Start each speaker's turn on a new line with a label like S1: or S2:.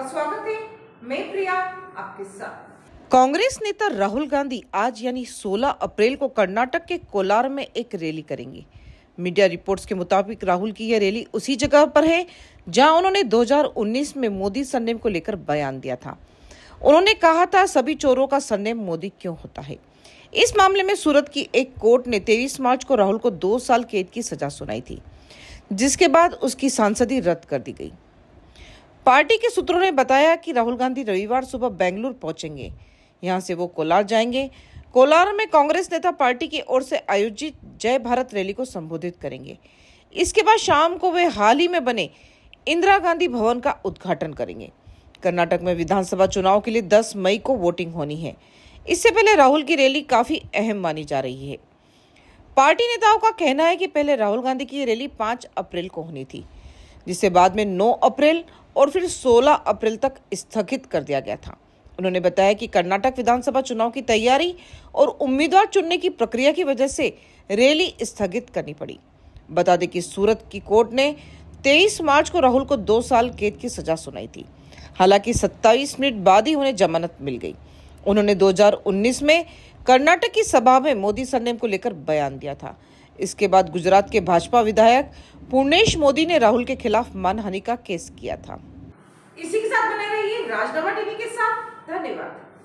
S1: आपका स्वागत है मैं प्रिया आपके साथ कांग्रेस नेता राहुल गांधी आज यानी 16 अप्रैल को कर्नाटक के कोलार में एक रैली करेंगे मीडिया रिपोर्ट्स के मुताबिक राहुल की यह रैली उसी जगह पर है जहां उन्होंने 2019 में मोदी सरनेम को लेकर बयान दिया था उन्होंने कहा था सभी चोरों का सरनेम मोदी क्यों होता है इस मामले में सूरत की एक कोर्ट ने 23 मार्च को राहुल को दो साल कैद की सजा सुनाई थी जिसके बाद उसकी सांसदी रद्द कर दी गई पार्टी के सूत्रों ने बताया कि राहुल गांधी रविवार सुबह बेंगलुरु पहुंचेंगे यहां से वो कोलार जाएंगे कोलार में कांग्रेस नेता पार्टी की ओर से आयोजित जय भारत रैली को संबोधित करेंगे इसके बाद शाम को वे हाल ही में बने इंदिरा गांधी भवन का उद्घाटन करेंगे कर्नाटक में विधानसभा चुनाव के लिए 10 मई को वोटिंग होनी है इससे पहले राहुल की रैली काफी अहम मानी जा रही है पार्टी नेताओं का कहना है कि पहले राहुल गांधी की रैली 5 अप्रैल को होनी थी जिसे बाद में 9 अप्रैल और फिर 16 अप्रैल तक स्थगित कर दिया गया था उन्होंने बताया कि कर्नाटक विधानसभा चुनाव की तैयारी और उम्मीदवार चुनने की प्रक्रिया की वजह से रैली स्थगित करनी पड़ी बता दें कि सूरत की कोर्ट ने 23 मार्च को राहुल को दो साल कैद की सजा सुनाई थी हालांकि 27 मिनट बाद ही उन्हें जमानत मिल गई उन्होंने 2019 में कर्नाटक की सभा में मोदी सरनेम को लेकर बयान दिया था इसके बाद गुजरात के भाजपा विधायक पूर्णेश मोदी ने राहुल के खिलाफ मानहानि का केस किया था इसी के साथ बने रहिए राजनामा टीवी के साथ धन्यवाद